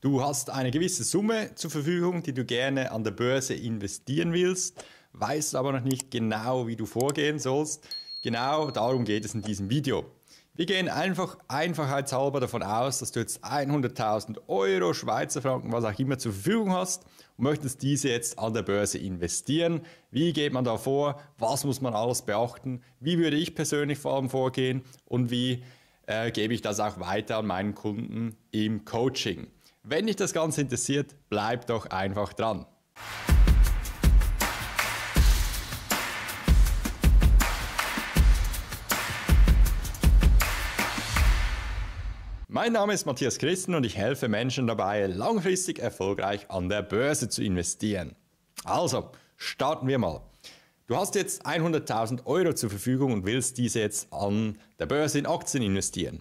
Du hast eine gewisse Summe zur Verfügung, die du gerne an der Börse investieren willst, weißt aber noch nicht genau, wie du vorgehen sollst. Genau darum geht es in diesem Video. Wir gehen einfach einfachheitshalber davon aus, dass du jetzt 100.000 Euro, Schweizer Franken, was auch immer zur Verfügung hast und möchtest diese jetzt an der Börse investieren. Wie geht man da vor? Was muss man alles beachten? Wie würde ich persönlich vor allem vorgehen? Und wie äh, gebe ich das auch weiter an meinen Kunden im Coaching? Wenn dich das Ganze interessiert, bleib doch einfach dran. Mein Name ist Matthias Christen und ich helfe Menschen dabei, langfristig erfolgreich an der Börse zu investieren. Also, starten wir mal. Du hast jetzt 100.000 Euro zur Verfügung und willst diese jetzt an der Börse in Aktien investieren.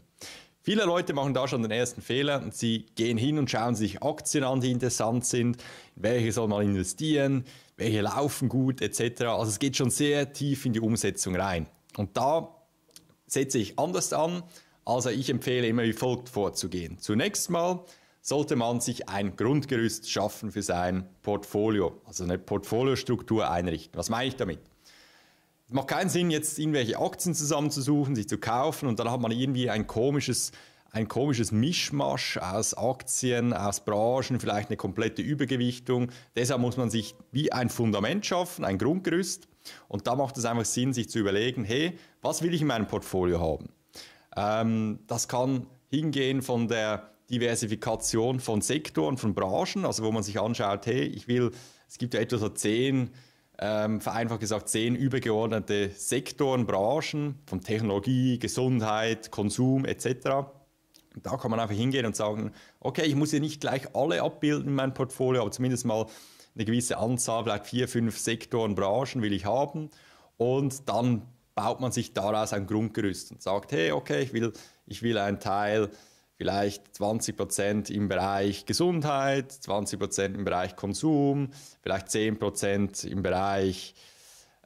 Viele Leute machen da schon den ersten Fehler und sie gehen hin und schauen sich Aktien an, die interessant sind, welche soll man investieren, welche laufen gut etc. Also es geht schon sehr tief in die Umsetzung rein. Und da setze ich anders an. Also ich empfehle immer wie folgt vorzugehen. Zunächst mal sollte man sich ein Grundgerüst schaffen für sein Portfolio, also eine Portfoliostruktur einrichten. Was meine ich damit? Es macht keinen Sinn, jetzt irgendwelche Aktien zusammenzusuchen, sich zu kaufen und dann hat man irgendwie ein komisches, ein komisches Mischmasch aus Aktien, aus Branchen, vielleicht eine komplette Übergewichtung. Deshalb muss man sich wie ein Fundament schaffen, ein Grundgerüst. Und da macht es einfach Sinn, sich zu überlegen, hey, was will ich in meinem Portfolio haben? Ähm, das kann hingehen von der Diversifikation von Sektoren, von Branchen, also wo man sich anschaut, hey, ich will, es gibt ja etwa so zehn ähm, vereinfacht gesagt zehn übergeordnete Sektoren, Branchen von Technologie, Gesundheit, Konsum etc. Und da kann man einfach hingehen und sagen, okay, ich muss hier nicht gleich alle abbilden in meinem Portfolio, aber zumindest mal eine gewisse Anzahl, vielleicht vier, fünf Sektoren, Branchen will ich haben. Und dann baut man sich daraus ein Grundgerüst und sagt, hey, okay, ich will, ich will einen Teil vielleicht 20% im Bereich Gesundheit, 20% im Bereich Konsum, vielleicht 10% im Bereich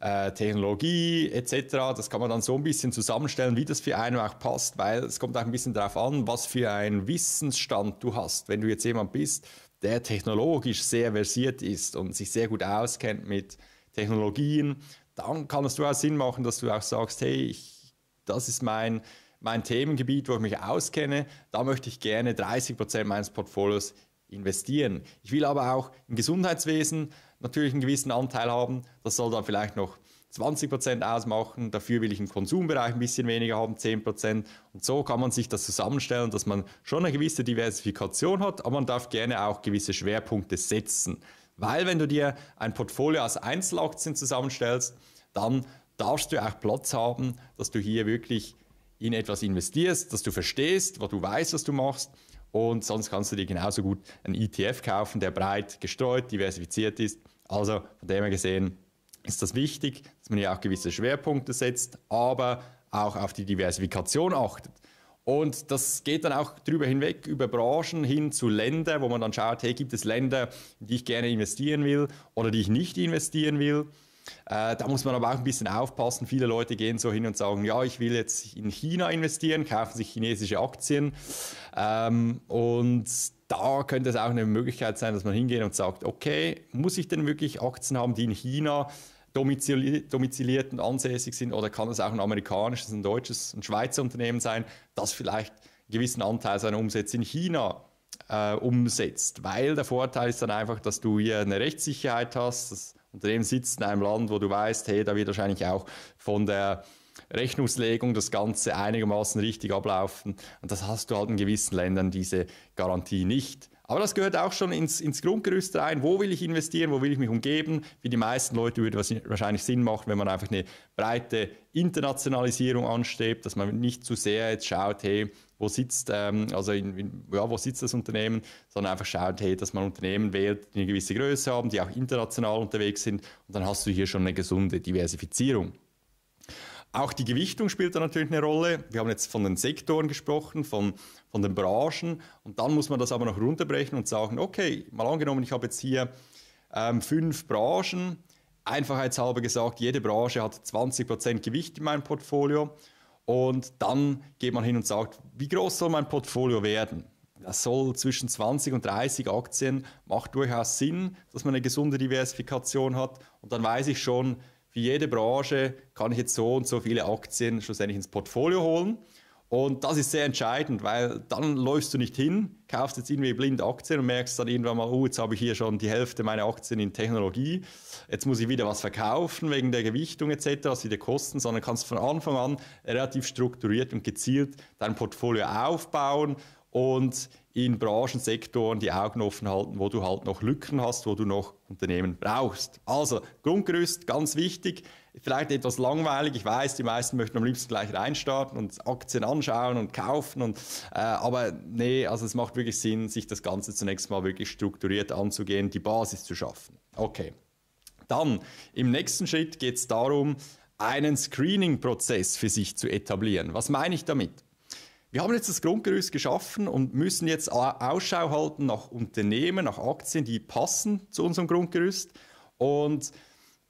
äh, Technologie etc. Das kann man dann so ein bisschen zusammenstellen, wie das für einen auch passt, weil es kommt auch ein bisschen darauf an, was für einen Wissensstand du hast. Wenn du jetzt jemand bist, der technologisch sehr versiert ist und sich sehr gut auskennt mit Technologien, dann kann es durchaus Sinn machen, dass du auch sagst, hey, ich, das ist mein mein Themengebiet, wo ich mich auskenne, da möchte ich gerne 30 Prozent meines Portfolios investieren. Ich will aber auch im Gesundheitswesen natürlich einen gewissen Anteil haben. Das soll dann vielleicht noch 20 Prozent ausmachen. Dafür will ich im Konsumbereich ein bisschen weniger haben, 10 Prozent. Und so kann man sich das zusammenstellen, dass man schon eine gewisse Diversifikation hat, aber man darf gerne auch gewisse Schwerpunkte setzen. Weil wenn du dir ein Portfolio aus Einzelaktien zusammenstellst, dann darfst du auch Platz haben, dass du hier wirklich in etwas investierst, das du verstehst, was du weißt, was du machst. Und sonst kannst du dir genauso gut einen ETF kaufen, der breit gestreut, diversifiziert ist. Also von dem her gesehen ist das wichtig, dass man ja auch gewisse Schwerpunkte setzt, aber auch auf die Diversifikation achtet. Und das geht dann auch darüber hinweg, über Branchen hin zu Ländern, wo man dann schaut, hey, gibt es Länder, in die ich gerne investieren will oder die ich nicht investieren will. Äh, da muss man aber auch ein bisschen aufpassen. Viele Leute gehen so hin und sagen, ja, ich will jetzt in China investieren, kaufen sich chinesische Aktien. Ähm, und da könnte es auch eine Möglichkeit sein, dass man hingeht und sagt, okay, muss ich denn wirklich Aktien haben, die in China domiziliert, und ansässig sind oder kann es auch ein amerikanisches, ein deutsches, ein Schweizer Unternehmen sein, das vielleicht einen gewissen Anteil seiner Umsätze in China äh, umsetzt? Weil der Vorteil ist dann einfach, dass du hier eine Rechtssicherheit hast, dass Unternehmen sitzt in einem Land, wo du weißt, hey, da wird wahrscheinlich auch von der Rechnungslegung das Ganze einigermaßen richtig ablaufen. Und das hast du halt in gewissen Ländern diese Garantie nicht. Aber das gehört auch schon ins, ins Grundgerüst rein. Wo will ich investieren? Wo will ich mich umgeben? Wie die meisten Leute würde es wahrscheinlich Sinn machen, wenn man einfach eine breite Internationalisierung anstrebt, dass man nicht zu sehr jetzt schaut, hey, wo sitzt, ähm, also in, in, ja, wo sitzt das Unternehmen, sondern einfach schaut, hey, dass man Unternehmen wählt, die eine gewisse Größe haben, die auch international unterwegs sind. Und dann hast du hier schon eine gesunde Diversifizierung. Auch die Gewichtung spielt da natürlich eine Rolle. Wir haben jetzt von den Sektoren gesprochen, von, von den Branchen. Und dann muss man das aber noch runterbrechen und sagen, okay, mal angenommen, ich habe jetzt hier ähm, fünf Branchen. Einfachheitshalber gesagt, jede Branche hat 20% Gewicht in meinem Portfolio. Und dann geht man hin und sagt, wie groß soll mein Portfolio werden? Das soll zwischen 20 und 30 Aktien, macht durchaus Sinn, dass man eine gesunde Diversifikation hat. Und dann weiß ich schon, für jede Branche kann ich jetzt so und so viele Aktien schlussendlich ins Portfolio holen. Und das ist sehr entscheidend, weil dann läufst du nicht hin, kaufst jetzt irgendwie blind Aktien und merkst dann irgendwann mal, oh, jetzt habe ich hier schon die Hälfte meiner Aktien in Technologie, jetzt muss ich wieder was verkaufen wegen der Gewichtung etc., also wieder Kosten, sondern kannst von Anfang an relativ strukturiert und gezielt dein Portfolio aufbauen und in Branchensektoren die Augen offen halten, wo du halt noch Lücken hast, wo du noch Unternehmen brauchst. Also Grundgerüst, ganz wichtig, vielleicht etwas langweilig, ich weiß, die meisten möchten am liebsten gleich reinstarten und Aktien anschauen und kaufen, und, äh, aber nee, also es macht wirklich Sinn, sich das Ganze zunächst mal wirklich strukturiert anzugehen, die Basis zu schaffen. Okay, dann im nächsten Schritt geht es darum, einen Screening-Prozess für sich zu etablieren. Was meine ich damit? Wir haben jetzt das Grundgerüst geschaffen und müssen jetzt Ausschau halten nach Unternehmen, nach Aktien, die passen zu unserem Grundgerüst. Und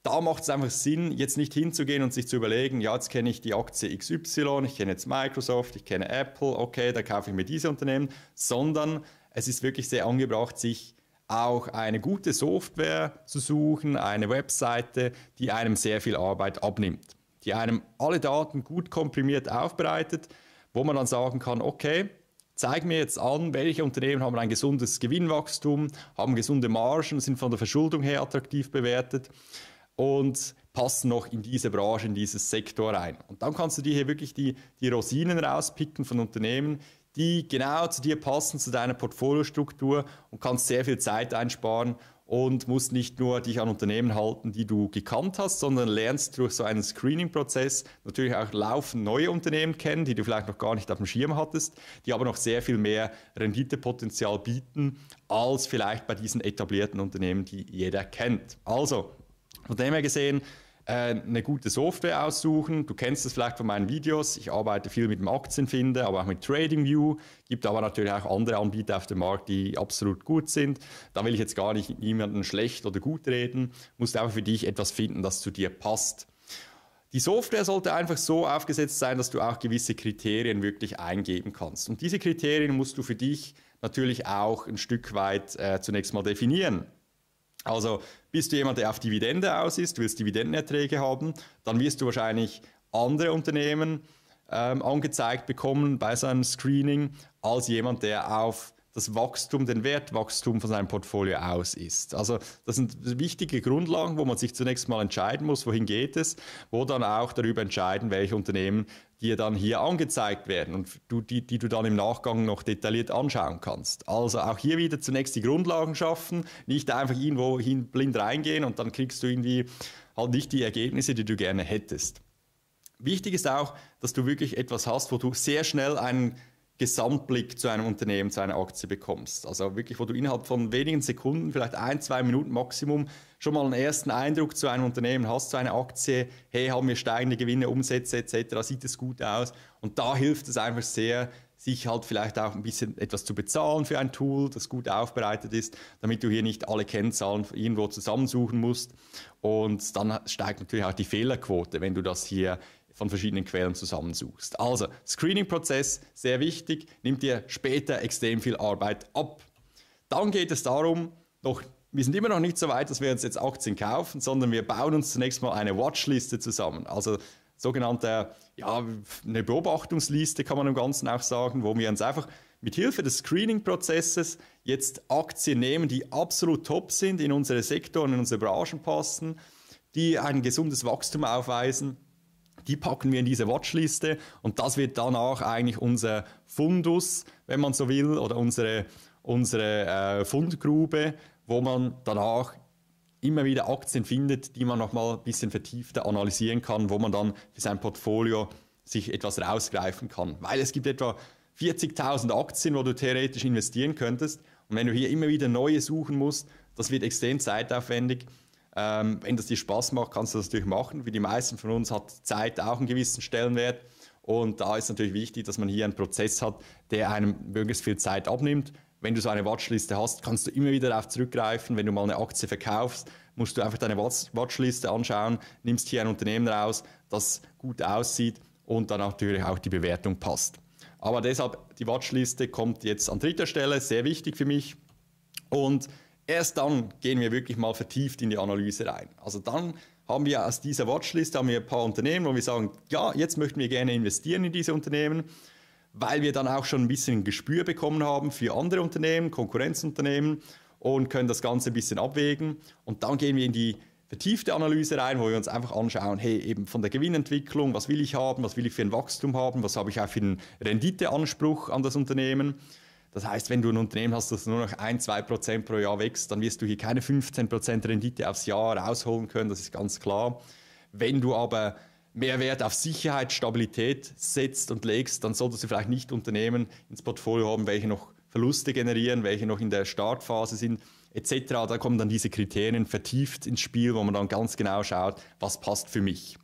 da macht es einfach Sinn, jetzt nicht hinzugehen und sich zu überlegen, ja, jetzt kenne ich die Aktie XY, ich kenne jetzt Microsoft, ich kenne Apple, okay, da kaufe ich mir diese Unternehmen, sondern es ist wirklich sehr angebracht, sich auch eine gute Software zu suchen, eine Webseite, die einem sehr viel Arbeit abnimmt, die einem alle Daten gut komprimiert aufbereitet wo man dann sagen kann, okay, zeig mir jetzt an, welche Unternehmen haben ein gesundes Gewinnwachstum, haben gesunde Margen, sind von der Verschuldung her attraktiv bewertet und passen noch in diese Branche, in dieses Sektor rein. Und dann kannst du dir hier wirklich die, die Rosinen rauspicken von Unternehmen, die genau zu dir passen, zu deiner Portfoliostruktur und kannst sehr viel Zeit einsparen und musst nicht nur dich an Unternehmen halten, die du gekannt hast, sondern lernst durch so einen Screening-Prozess natürlich auch laufend neue Unternehmen kennen, die du vielleicht noch gar nicht auf dem Schirm hattest, die aber noch sehr viel mehr Renditepotenzial bieten als vielleicht bei diesen etablierten Unternehmen, die jeder kennt. Also, von dem her gesehen, äh, eine gute Software aussuchen. Du kennst es vielleicht von meinen Videos. Ich arbeite viel mit dem Aktienfinder, aber auch mit TradingView. Gibt aber natürlich auch andere Anbieter auf dem Markt, die absolut gut sind. Da will ich jetzt gar nicht niemanden schlecht oder gut reden. Musst aber für dich etwas finden, das zu dir passt. Die Software sollte einfach so aufgesetzt sein, dass du auch gewisse Kriterien wirklich eingeben kannst. Und diese Kriterien musst du für dich natürlich auch ein Stück weit äh, zunächst mal definieren. Also bist du jemand, der auf Dividende aus ist, willst Dividendenerträge haben, dann wirst du wahrscheinlich andere Unternehmen ähm, angezeigt bekommen bei so einem Screening als jemand, der auf das Wachstum, den Wertwachstum von seinem Portfolio aus ist. Also das sind wichtige Grundlagen, wo man sich zunächst mal entscheiden muss, wohin geht es, wo dann auch darüber entscheiden, welche Unternehmen dir dann hier angezeigt werden und du, die, die du dann im Nachgang noch detailliert anschauen kannst. Also auch hier wieder zunächst die Grundlagen schaffen, nicht einfach irgendwo hin blind reingehen und dann kriegst du irgendwie halt nicht die Ergebnisse, die du gerne hättest. Wichtig ist auch, dass du wirklich etwas hast, wo du sehr schnell einen Gesamtblick zu einem Unternehmen, zu einer Aktie bekommst. Also wirklich, wo du innerhalb von wenigen Sekunden, vielleicht ein, zwei Minuten Maximum, schon mal einen ersten Eindruck zu einem Unternehmen hast, zu einer Aktie, hey, haben wir steigende Gewinne, Umsätze etc., sieht es gut aus. Und da hilft es einfach sehr, sich halt vielleicht auch ein bisschen etwas zu bezahlen für ein Tool, das gut aufbereitet ist, damit du hier nicht alle Kennzahlen irgendwo zusammensuchen musst. Und dann steigt natürlich auch die Fehlerquote, wenn du das hier von verschiedenen Quellen zusammensuchst. Also, Screening-Prozess, sehr wichtig, nimmt dir später extrem viel Arbeit ab. Dann geht es darum, noch, wir sind immer noch nicht so weit, dass wir uns jetzt Aktien kaufen, sondern wir bauen uns zunächst mal eine Watchliste zusammen. Also sogenannte, ja, eine Beobachtungsliste kann man im Ganzen auch sagen, wo wir uns einfach mit Hilfe des Screening-Prozesses jetzt Aktien nehmen, die absolut top sind, in unsere Sektoren, in unsere Branchen passen, die ein gesundes Wachstum aufweisen die packen wir in diese Watchliste und das wird danach eigentlich unser Fundus, wenn man so will, oder unsere, unsere äh, Fundgrube, wo man danach immer wieder Aktien findet, die man nochmal ein bisschen vertiefter analysieren kann, wo man dann für sein Portfolio sich etwas rausgreifen kann. Weil es gibt etwa 40.000 Aktien, wo du theoretisch investieren könntest. Und wenn du hier immer wieder neue suchen musst, das wird extrem zeitaufwendig. Ähm, wenn das dir Spaß macht, kannst du das natürlich machen. Wie die meisten von uns hat Zeit auch einen gewissen Stellenwert. Und da ist natürlich wichtig, dass man hier einen Prozess hat, der einem möglichst viel Zeit abnimmt. Wenn du so eine Watchliste hast, kannst du immer wieder darauf zurückgreifen. Wenn du mal eine Aktie verkaufst, musst du einfach deine Watchliste anschauen, nimmst hier ein Unternehmen raus, das gut aussieht und dann natürlich auch die Bewertung passt. Aber deshalb, die Watchliste kommt jetzt an dritter Stelle, sehr wichtig für mich. Und Erst dann gehen wir wirklich mal vertieft in die Analyse rein. Also dann haben wir aus dieser Watchlist haben wir ein paar Unternehmen, wo wir sagen, ja, jetzt möchten wir gerne investieren in diese Unternehmen, weil wir dann auch schon ein bisschen ein Gespür bekommen haben für andere Unternehmen, Konkurrenzunternehmen und können das Ganze ein bisschen abwägen. Und dann gehen wir in die vertiefte Analyse rein, wo wir uns einfach anschauen, hey, eben von der Gewinnentwicklung, was will ich haben, was will ich für ein Wachstum haben, was habe ich auch für einen Renditeanspruch an das Unternehmen das heißt, wenn du ein Unternehmen hast, das nur noch ein, zwei Prozent pro Jahr wächst, dann wirst du hier keine 15 Prozent Rendite aufs Jahr rausholen können, das ist ganz klar. Wenn du aber mehr Wert auf Sicherheit, Stabilität setzt und legst, dann solltest du vielleicht nicht Unternehmen ins Portfolio haben, welche noch Verluste generieren, welche noch in der Startphase sind etc. Da kommen dann diese Kriterien vertieft ins Spiel, wo man dann ganz genau schaut, was passt für mich.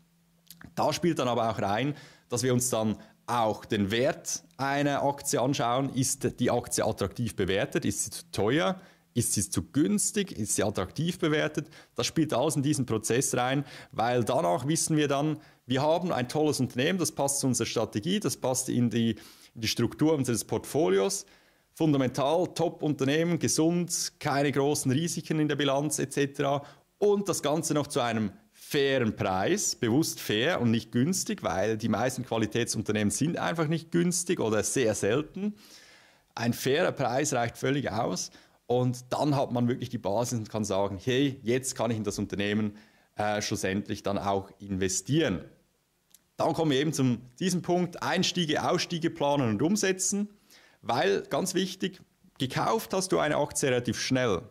Da spielt dann aber auch rein, dass wir uns dann auch den Wert einer Aktie anschauen. Ist die Aktie attraktiv bewertet? Ist sie zu teuer? Ist sie zu günstig? Ist sie attraktiv bewertet? Das spielt alles in diesen Prozess rein, weil danach wissen wir dann, wir haben ein tolles Unternehmen, das passt zu unserer Strategie, das passt in die, in die Struktur unseres Portfolios. Fundamental, Top-Unternehmen, gesund, keine großen Risiken in der Bilanz etc. Und das Ganze noch zu einem fairen Preis, bewusst fair und nicht günstig, weil die meisten Qualitätsunternehmen sind einfach nicht günstig oder sehr selten. Ein fairer Preis reicht völlig aus und dann hat man wirklich die Basis und kann sagen, hey, jetzt kann ich in das Unternehmen äh, schlussendlich dann auch investieren. Dann kommen wir eben zu diesem Punkt, Einstiege, Ausstiege planen und umsetzen, weil ganz wichtig, gekauft hast du eine Aktie relativ schnell.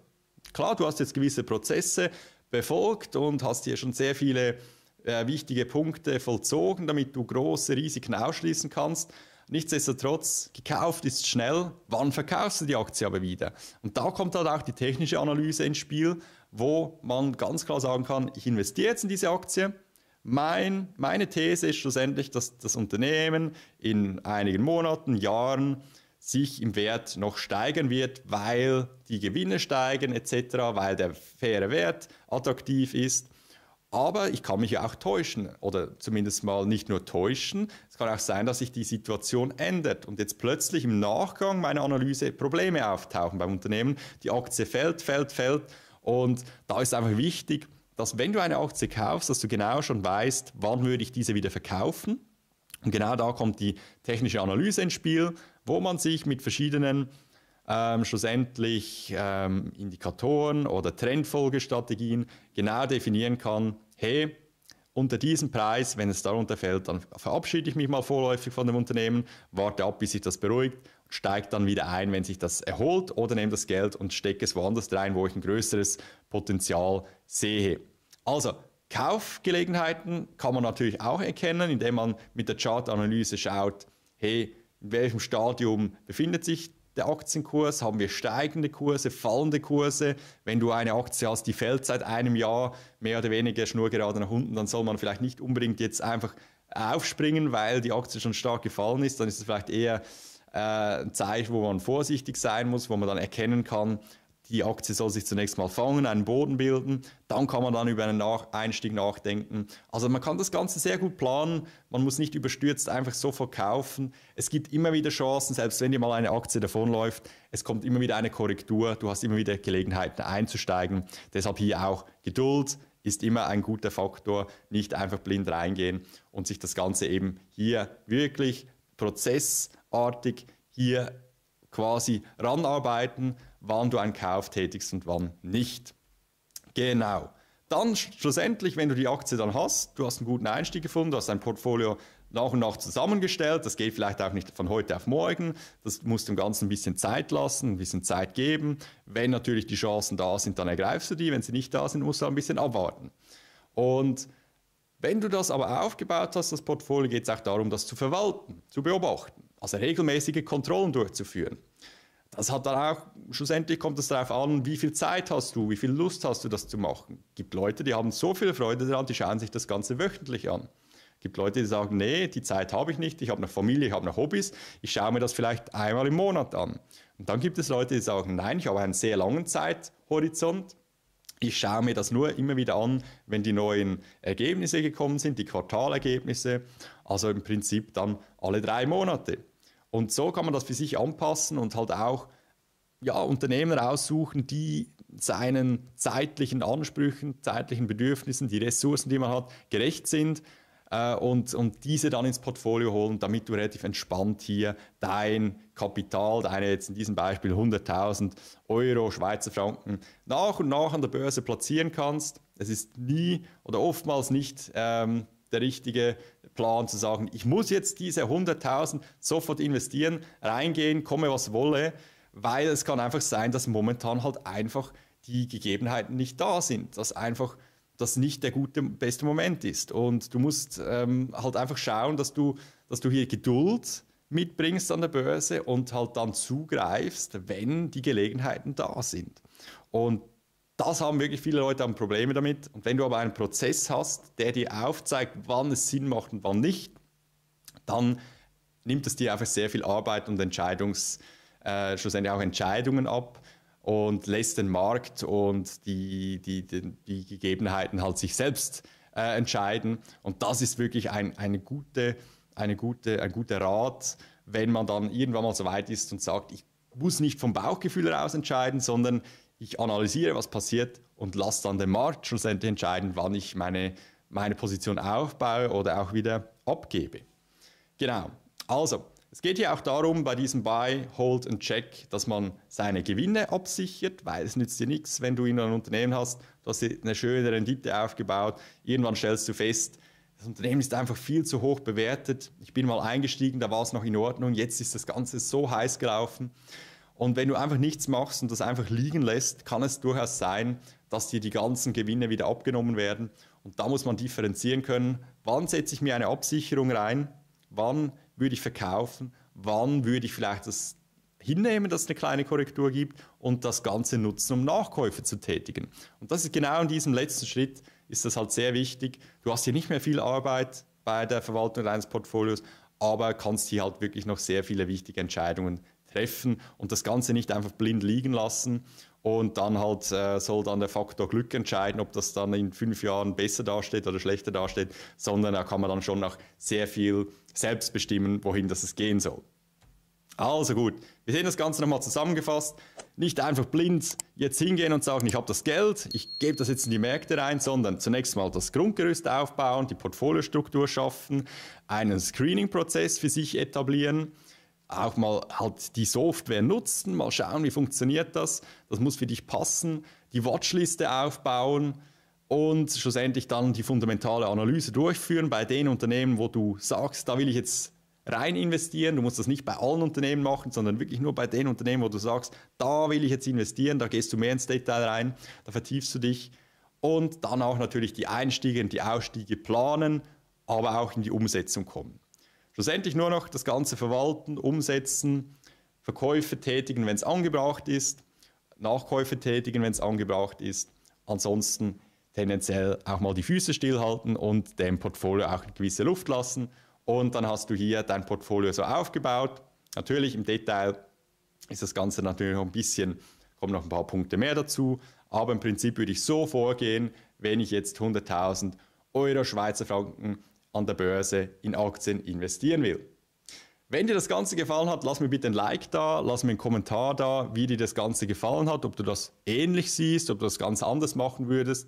Klar, du hast jetzt gewisse Prozesse, befolgt und hast hier schon sehr viele äh, wichtige Punkte vollzogen, damit du große Risiken ausschließen kannst. Nichtsdestotrotz, gekauft ist schnell, wann verkaufst du die Aktie aber wieder? Und da kommt halt auch die technische Analyse ins Spiel, wo man ganz klar sagen kann, ich investiere jetzt in diese Aktie. Mein, meine These ist schlussendlich, dass das Unternehmen in einigen Monaten, Jahren sich im Wert noch steigern wird, weil die Gewinne steigen etc., weil der faire Wert attraktiv ist. Aber ich kann mich ja auch täuschen oder zumindest mal nicht nur täuschen. Es kann auch sein, dass sich die Situation ändert und jetzt plötzlich im Nachgang meiner Analyse Probleme auftauchen beim Unternehmen. Die Aktie fällt, fällt, fällt. Und da ist einfach wichtig, dass wenn du eine Aktie kaufst, dass du genau schon weißt, wann würde ich diese wieder verkaufen. Und genau da kommt die technische Analyse ins Spiel wo man sich mit verschiedenen ähm, schlussendlich ähm, Indikatoren oder Trendfolgestrategien genau definieren kann, hey, unter diesem Preis, wenn es darunter fällt, dann verabschiede ich mich mal vorläufig von dem Unternehmen, warte ab, bis sich das beruhigt, steige dann wieder ein, wenn sich das erholt oder nehme das Geld und stecke es woanders rein, wo ich ein größeres Potenzial sehe. Also, Kaufgelegenheiten kann man natürlich auch erkennen, indem man mit der Chartanalyse schaut, hey, in welchem Stadium befindet sich der Aktienkurs? Haben wir steigende Kurse, fallende Kurse? Wenn du eine Aktie hast, die fällt seit einem Jahr mehr oder weniger schnurgerade nach unten, dann soll man vielleicht nicht unbedingt jetzt einfach aufspringen, weil die Aktie schon stark gefallen ist. Dann ist es vielleicht eher äh, ein Zeichen, wo man vorsichtig sein muss, wo man dann erkennen kann, die Aktie soll sich zunächst mal fangen, einen Boden bilden, dann kann man dann über einen nach Einstieg nachdenken. Also man kann das Ganze sehr gut planen, man muss nicht überstürzt einfach so verkaufen. Es gibt immer wieder Chancen, selbst wenn dir mal eine Aktie davonläuft, es kommt immer wieder eine Korrektur, du hast immer wieder Gelegenheiten einzusteigen. Deshalb hier auch Geduld, ist immer ein guter Faktor. Nicht einfach blind reingehen und sich das Ganze eben hier wirklich prozessartig hier quasi ranarbeiten, wann du einen Kauf tätigst und wann nicht. Genau. Dann schlussendlich, wenn du die Aktie dann hast, du hast einen guten Einstieg gefunden, du hast dein Portfolio nach und nach zusammengestellt. Das geht vielleicht auch nicht von heute auf morgen. Das muss dem Ganzen ein bisschen Zeit lassen, ein bisschen Zeit geben. Wenn natürlich die Chancen da sind, dann ergreifst du die. Wenn sie nicht da sind, musst du ein bisschen abwarten. Und wenn du das aber aufgebaut hast, das Portfolio, geht es auch darum, das zu verwalten, zu beobachten, also regelmäßige Kontrollen durchzuführen. Das hat dann auch, schlussendlich kommt es darauf an, wie viel Zeit hast du, wie viel Lust hast du, das zu machen. Es gibt Leute, die haben so viel Freude daran, die schauen sich das Ganze wöchentlich an. Es gibt Leute, die sagen, nee, die Zeit habe ich nicht, ich habe eine Familie, ich habe noch Hobbys, ich schaue mir das vielleicht einmal im Monat an. Und dann gibt es Leute, die sagen, nein, ich habe einen sehr langen Zeithorizont, ich schaue mir das nur immer wieder an, wenn die neuen Ergebnisse gekommen sind, die Quartalergebnisse, also im Prinzip dann alle drei Monate. Und so kann man das für sich anpassen und halt auch ja, Unternehmer aussuchen, die seinen zeitlichen Ansprüchen, zeitlichen Bedürfnissen, die Ressourcen, die man hat, gerecht sind äh, und, und diese dann ins Portfolio holen, damit du relativ entspannt hier dein Kapital, deine jetzt in diesem Beispiel 100.000 Euro Schweizer Franken nach und nach an der Börse platzieren kannst. Es ist nie oder oftmals nicht ähm, der richtige Plan zu sagen, ich muss jetzt diese 100.000 sofort investieren, reingehen, komme was wolle, weil es kann einfach sein, dass momentan halt einfach die Gegebenheiten nicht da sind, dass einfach das nicht der gute, beste Moment ist. Und du musst ähm, halt einfach schauen, dass du, dass du hier Geduld mitbringst an der Börse und halt dann zugreifst, wenn die Gelegenheiten da sind. Und das haben wirklich viele Leute haben Probleme damit. Und wenn du aber einen Prozess hast, der dir aufzeigt, wann es Sinn macht und wann nicht, dann nimmt es dir einfach sehr viel Arbeit und Entscheidungs, äh, schlussendlich auch Entscheidungen ab und lässt den Markt und die, die, die, die Gegebenheiten halt sich selbst äh, entscheiden. Und das ist wirklich ein, eine gute, eine gute, ein guter Rat, wenn man dann irgendwann mal so weit ist und sagt, ich muss nicht vom Bauchgefühl heraus entscheiden, sondern ich analysiere, was passiert und lasse dann den Markt schlussendlich entscheiden, wann ich meine, meine Position aufbaue oder auch wieder abgebe. Genau, also es geht hier auch darum, bei diesem Buy, Hold und Check, dass man seine Gewinne absichert, weil es nützt dir nichts, wenn du in ein Unternehmen hast, du hast eine schöne Rendite aufgebaut, irgendwann stellst du fest, das Unternehmen ist einfach viel zu hoch bewertet. Ich bin mal eingestiegen, da war es noch in Ordnung, jetzt ist das Ganze so heiß gelaufen. Und wenn du einfach nichts machst und das einfach liegen lässt, kann es durchaus sein, dass dir die ganzen Gewinne wieder abgenommen werden. Und da muss man differenzieren können, wann setze ich mir eine Absicherung rein, wann würde ich verkaufen, wann würde ich vielleicht das hinnehmen, dass es eine kleine Korrektur gibt und das Ganze nutzen, um Nachkäufe zu tätigen. Und das ist genau in diesem letzten Schritt, ist das halt sehr wichtig. Du hast hier nicht mehr viel Arbeit bei der Verwaltung deines Portfolios, aber kannst hier halt wirklich noch sehr viele wichtige Entscheidungen treffen und das Ganze nicht einfach blind liegen lassen. Und dann halt äh, soll dann der Faktor Glück entscheiden, ob das dann in fünf Jahren besser dasteht oder schlechter dasteht, sondern da kann man dann schon auch sehr viel selbst bestimmen, wohin das es gehen soll. Also gut, wir sehen das Ganze nochmal zusammengefasst. Nicht einfach blind jetzt hingehen und sagen, ich habe das Geld, ich gebe das jetzt in die Märkte rein, sondern zunächst mal das Grundgerüst aufbauen, die Portfoliostruktur schaffen, einen Screening-Prozess für sich etablieren auch mal halt die Software nutzen, mal schauen, wie funktioniert das. Das muss für dich passen, die Watchliste aufbauen und schlussendlich dann die fundamentale Analyse durchführen bei den Unternehmen, wo du sagst, da will ich jetzt rein investieren. Du musst das nicht bei allen Unternehmen machen, sondern wirklich nur bei den Unternehmen, wo du sagst, da will ich jetzt investieren, da gehst du mehr ins Detail rein, da vertiefst du dich und dann auch natürlich die Einstiege und die Ausstiege planen, aber auch in die Umsetzung kommen. Schlussendlich nur noch das Ganze verwalten, umsetzen, Verkäufe tätigen, wenn es angebracht ist, Nachkäufe tätigen, wenn es angebracht ist. Ansonsten tendenziell auch mal die Füße stillhalten und dem Portfolio auch eine gewisse Luft lassen. Und dann hast du hier dein Portfolio so aufgebaut. Natürlich im Detail ist das Ganze natürlich noch ein bisschen, kommen noch ein paar Punkte mehr dazu. Aber im Prinzip würde ich so vorgehen, wenn ich jetzt 100.000 Euro Schweizer Franken an der Börse in Aktien investieren will. Wenn dir das Ganze gefallen hat, lass mir bitte ein Like da, lass mir einen Kommentar da, wie dir das Ganze gefallen hat, ob du das ähnlich siehst, ob du das ganz anders machen würdest.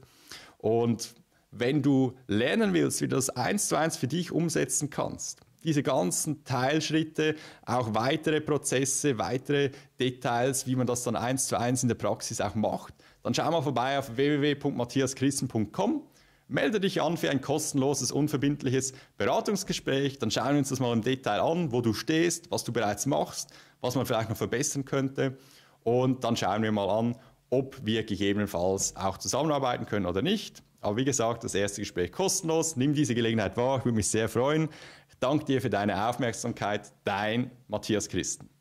Und wenn du lernen willst, wie du das eins zu eins für dich umsetzen kannst, diese ganzen Teilschritte, auch weitere Prozesse, weitere Details, wie man das dann eins zu eins in der Praxis auch macht, dann schau mal vorbei auf www.matthiaschristen.com Melde dich an für ein kostenloses, unverbindliches Beratungsgespräch. Dann schauen wir uns das mal im Detail an, wo du stehst, was du bereits machst, was man vielleicht noch verbessern könnte. Und dann schauen wir mal an, ob wir gegebenenfalls auch zusammenarbeiten können oder nicht. Aber wie gesagt, das erste Gespräch kostenlos. Nimm diese Gelegenheit wahr. Ich würde mich sehr freuen. Ich danke dir für deine Aufmerksamkeit. Dein Matthias Christen.